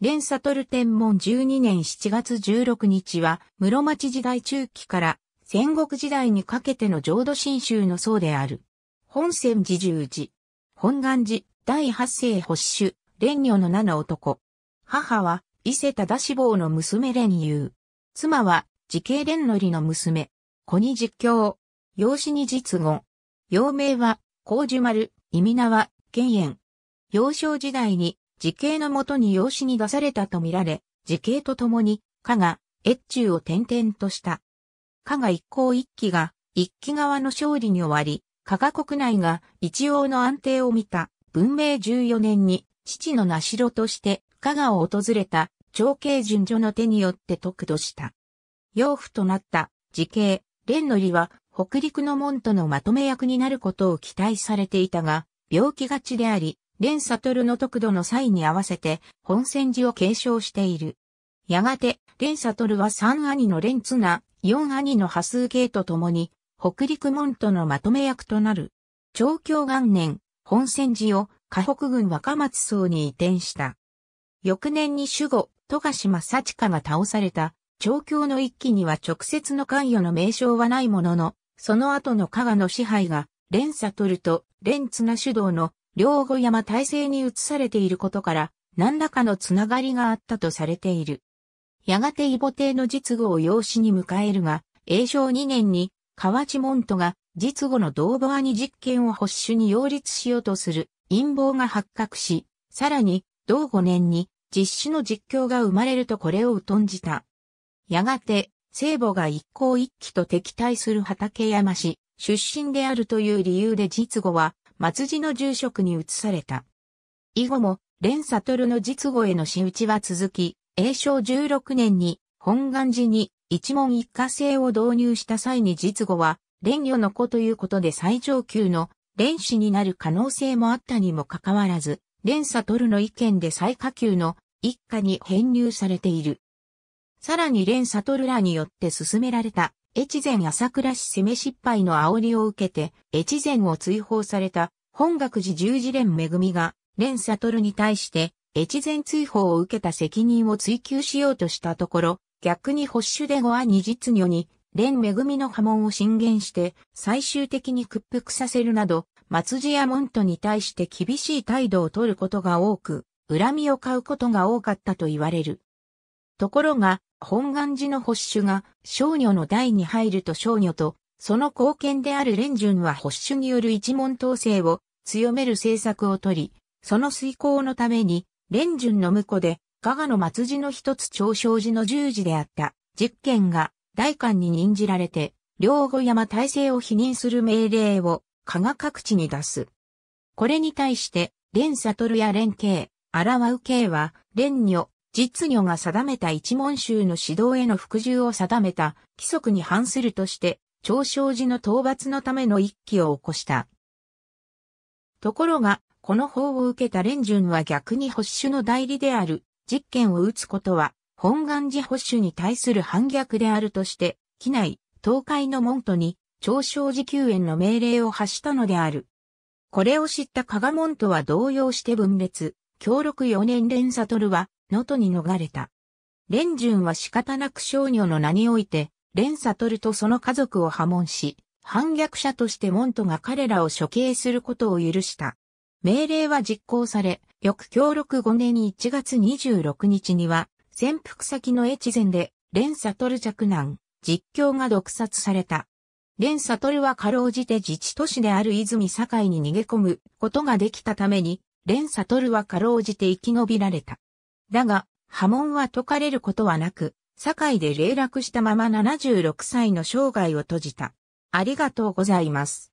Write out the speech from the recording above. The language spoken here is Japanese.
連悟天文12年7月16日は、室町時代中期から戦国時代にかけての浄土真宗の僧である。本仙寺十字。本願寺、第八世保守、蓮女の七男。母は、伊勢忠志望の娘蓮友。妻は、慈恵蓮則の娘。子に実教。養子に実語。幼名は、高寿丸、意味名は、玄縁。幼少時代に時計のもとに養子に出されたとみられ、時計とともに、加賀、越中を転々とした。加賀一向一揆が、一揆側の勝利に終わり、加賀国内が一応の安定を見た、文明14年に、父の名城として、加賀を訪れた、長慶順序の手によって得度した。養父となった、時計、蓮則は、北陸の門とのまとめ役になることを期待されていたが、病気がちであり、連悟の得度の際に合わせて、本戦寺を継承している。やがて、連悟は三兄の連綱、四兄の波数系と共に、北陸門徒のまとめ役となる。長教元年、本戦寺を、河北軍若松荘に移転した。翌年に守護、戸賀島幸香が倒された、長教の一揆には直接の関与の名称はないものの、その後の加賀の支配が、連悟と連綱主導の両後山体制に移されていることから、何らかのつながりがあったとされている。やがて異母帝の実語を養子に迎えるが、永正2年に、河内門徒が実語の道母に実権を保守に擁立しようとする陰謀が発覚し、さらに、同5年に実主の実況が生まれるとこれを疎んじた。やがて、聖母が一向一揆と敵対する畠山氏出身であるという理由で実語は松寺の住職に移された。以後も、蓮悟の実語への仕打ちは続き、永正16年に本願寺に一門一家制を導入した際に実語は、蓮与の子ということで最上級の蓮氏になる可能性もあったにもかかわらず、蓮悟の意見で最下級の一家に編入されている。さらに蓮悟らによって進められた越前朝倉氏攻め失敗の煽りを受けて、越前を追放された本学寺十字連恵が、連悟に対して、越前追放を受けた責任を追求しようとしたところ、逆に保守で後は二実女に、連恵の波紋を進言して、最終的に屈服させるなど、松寺や門徒に対して厳しい態度を取ることが多く、恨みを買うことが多かったと言われる。ところが、本願寺の保守が少女の代に入ると少女と、その貢献である蓮順は保守による一門統制を強める政策をとり、その遂行のために、蓮順の婿で、我がの末寺の一つ長生寺の十字であった実験が大官に任じられて、両後山体制を否認する命令を加賀各地に出す。これに対して、蓮悟や蓮慶、荒和右慶は、蓮女、実女が定めた一文集の指導への服従を定めた規則に反するとして、長生寺の討伐のための一揆を起こした。ところが、この法を受けた蓮順は逆に保守の代理である、実験を打つことは、本願寺保守に対する反逆であるとして、機内、東海の門徒に、長生寺救援の命令を発したのである。これを知った加賀門徒は動揺して分裂、協力4年連悟は、能登に逃れた。連順は仕方なく少女の名において、連悟とその家族を破門し、反逆者として門徒が彼らを処刑することを許した。命令は実行され、翌協力5年1月26日には、潜伏先の越前で、連悟着難、実況が毒殺された。連悟は過労うじて自治都市である泉境に逃げ込むことができたために、レン・サトルはかろうじて生き延びられた。だが、波紋は解かれることはなく、堺で霊落したまま76歳の生涯を閉じた。ありがとうございます。